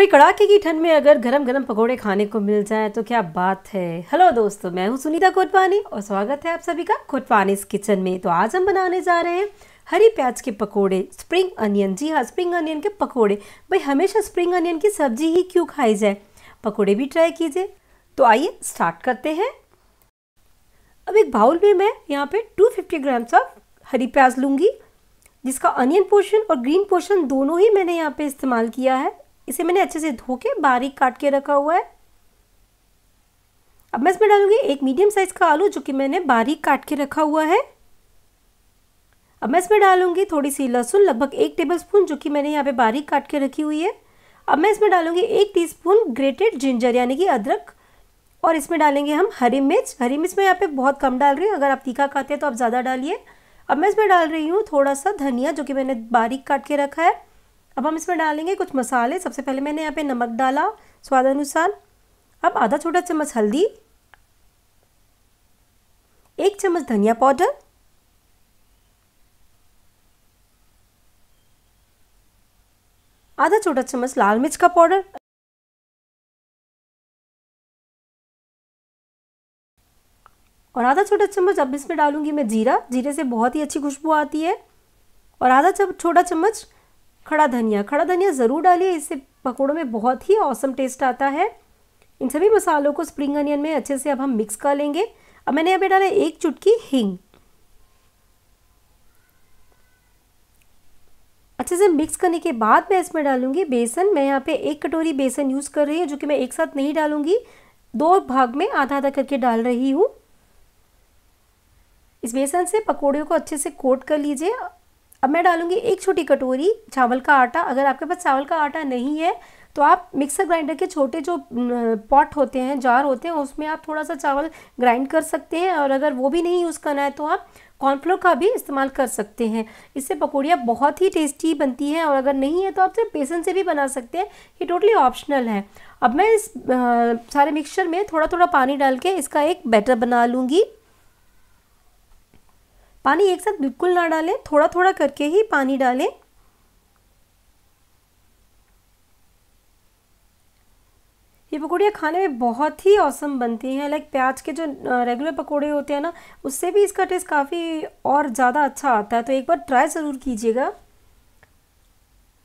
भाई कड़ाके की ठंड में अगर गरम गरम पकोड़े खाने को मिल जाए तो क्या बात है हेलो दोस्तों मैं हूँ सुनीता कोटवानी और स्वागत है आप सभी का कोटवानी किचन में तो आज हम बनाने जा रहे हैं हरी प्याज के पकोड़े स्प्रिंग अनियन जी हाँ स्प्रिंग अनियन के पकोड़े भाई हमेशा स्प्रिंग अनियन की सब्जी ही क्यों खाई जाए पकौड़े भी ट्राई कीजिए तो आइए स्टार्ट करते हैं अब एक बाउल में मैं यहाँ पे 250 ग्राम्स ऑफ हरी प्याज लूँगी जिसका अनियन पोर्शन और ग्रीन पोर्शन दोनों ही मैंने यहाँ पे इस्तेमाल किया है इसे मैंने अच्छे से धो के बारीक काट के रखा हुआ है अब मैं इसमें डालूंगी एक मीडियम साइज़ का आलू जो कि मैंने बारीक काट के रखा हुआ है अब मैं इसमें डालूंगी थोड़ी सी लहसुन लगभग एक टेबल स्पून जो कि मैंने यहाँ पे बारीक काट के रखी हुई है अब मैं इसमें डालूंगी एक टीस्पून ग्रेटेड जिंजर यानी कि अदरक और इसमें डालेंगे हम हरी मिर्च हरी मिर्च मैं यहाँ पे बहुत कम डाल रही हूँ अगर आप तीखा खाते हैं तो आप ज़्यादा डालिए अब मैं इसमें डाल रही हूँ थोड़ा सा धनिया जो कि मैंने बारीक काट के रखा है अब हम इसमें डालेंगे कुछ मसाले सबसे पहले मैंने यहाँ पे नमक डाला स्वाद अनुसार अब आधा छोटा चम्मच हल्दी एक चम्मच धनिया पाउडर आधा छोटा चम्मच लाल मिर्च का पाउडर और आधा छोटा चम्मच अब इसमें डालूंगी मैं जीरा जीरे से बहुत ही अच्छी खुशबू आती है और आधा छोटा चम्मच खड़ा धनिया खड़ा धनिया ज़रूर डालिए इससे पकौड़ों में बहुत ही औसम टेस्ट आता है इन सभी मसालों को स्प्रिंग अनियन में अच्छे से अब हम मिक्स कर लेंगे अब मैंने यहाँ पे डाला एक चुटकी हिंग अच्छे से मिक्स करने के बाद मैं इसमें डालूंगी बेसन मैं यहाँ पे एक कटोरी बेसन यूज़ कर रही हूँ जो कि मैं एक साथ नहीं डालूंगी दो भाग में आधा आधा करके डाल रही हूँ इस बेसन से पकौड़ियों को अच्छे से कोट कर लीजिए अब मैं डालूँगी एक छोटी कटोरी चावल का आटा अगर आपके पास चावल का आटा नहीं है तो आप मिक्सर ग्राइंडर के छोटे जो पॉट होते हैं जार होते हैं उसमें आप थोड़ा सा चावल ग्राइंड कर सकते हैं और अगर वो भी नहीं यूज़ करना है तो आप कॉर्नफ्लोर का भी इस्तेमाल कर सकते हैं इससे पकौड़ियाँ बहुत ही टेस्टी बनती हैं और अगर नहीं है तो आप सिर्फ बेसन से भी बना सकते हैं ये टोटली ऑप्शनल है अब मैं इस आ, सारे मिक्सचर में थोड़ा थोड़ा पानी डाल के इसका एक बैटर बना लूँगी पानी एक साथ बिल्कुल ना डालें थोड़ा थोड़ा करके ही पानी डालें ये पकौड़ियाँ खाने में बहुत ही औसम बनती हैं लाइक प्याज के जो रेगुलर पकौड़े होते हैं ना उससे भी इसका टेस्ट काफ़ी और ज़्यादा अच्छा आता है तो एक बार ट्राई ज़रूर कीजिएगा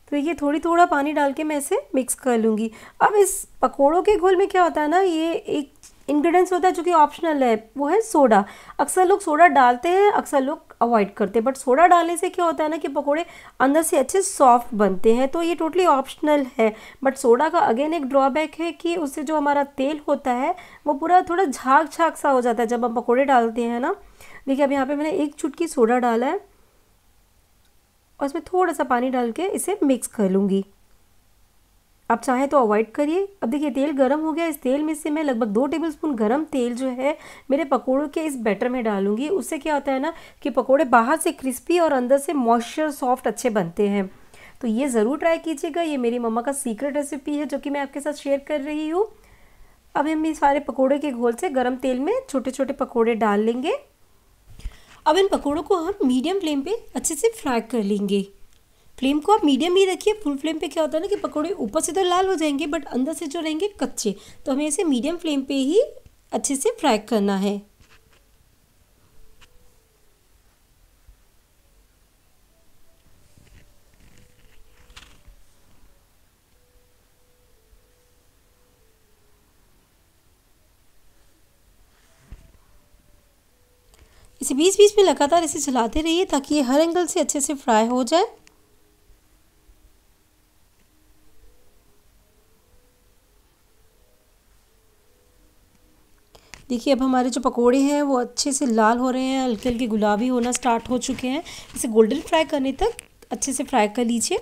तो ये थोड़ी थोड़ा पानी डाल के मैं इसे मिक्स कर लूँगी अब इस पकौड़ों के घोल में क्या होता है ना ये एक इंग्रेडिएंट्स होता है जो कि ऑप्शनल है वो है सोडा अक्सर लोग सोडा डालते हैं अक्सर लोग अवॉइड करते हैं बट सोडा डालने से क्या होता है ना कि पकोड़े अंदर से अच्छे सॉफ्ट बनते हैं तो ये टोटली ऑप्शनल है बट सोडा का अगेन एक ड्रॉबैक है कि उससे जो हमारा तेल होता है वो पूरा थोड़ा झाग झाग सा हो जाता है जब हम पकौड़े डालते हैं ना देखिए अब यहाँ पर मैंने एक चुटकी सोडा डाला है और इसमें थोड़ा सा पानी डाल के इसे मिक्स कर लूँगी आप चाहें तो अवॉइड करिए अब देखिए तेल गर्म हो गया इस तेल में से मैं लगभग दो टेबल स्पून गर्म तेल जो है मेरे पकौड़ों के इस बैटर में डालूंगी उससे क्या होता है ना कि पकौड़े बाहर से क्रिस्पी और अंदर से मॉइस्चर सॉफ्ट अच्छे बनते हैं तो ये ज़रूर ट्राई कीजिएगा ये मेरी मम्मा का सीक्रेट रेसिपी है जो कि मैं आपके साथ शेयर कर रही हूँ अब हम ये सारे पकौड़े के घोल से गर्म तेल में छोटे छोटे पकौड़े डाल लेंगे अब इन पकौड़ों को हम मीडियम फ्लेम पर अच्छे से फ्राई कर लेंगे फ्लेम को आप मीडियम ही रखिए फुल फ्लेम पे क्या होता है ना कि पकौड़े ऊपर से तो लाल हो जाएंगे बट अंदर से जो रहेंगे कच्चे तो हमें इसे मीडियम फ्लेम पे ही अच्छे से फ्राई करना है इसे बीच बीच में लगातार इसे चलाते रहिए ताकि ये हर एंगल से अच्छे से फ्राई हो जाए देखिए अब हमारे जो पकोड़े हैं वो अच्छे से लाल हो रहे हैं हल्के हल्के गुलाबी होना स्टार्ट हो चुके हैं इसे गोल्डन फ्राई करने तक अच्छे से फ्राई कर लीजिए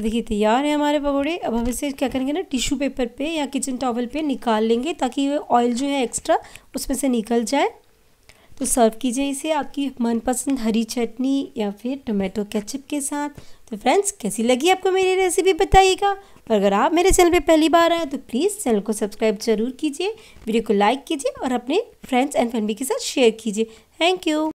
देखिए तैयार है हमारे पकौड़े अब हम इसे क्या करेंगे ना टिश्यू पेपर पे या किचन टॉवल पे निकाल लेंगे ताकि ऑयल जो है एक्स्ट्रा उसमें से निकल जाए तो सर्व कीजिए इसे आपकी मनपसंद हरी चटनी या फिर टोमेटो केचप के साथ तो फ्रेंड्स कैसी लगी आपको मेरी रेसिपी बताइएगा और अगर आप मेरे चैनल पे पहली बार आए तो प्लीज़ चैनल को सब्सक्राइब जरूर कीजिए वीडियो को लाइक कीजिए और अपने फ्रेंड्स एंड फैमिली के साथ शेयर कीजिए थैंक यू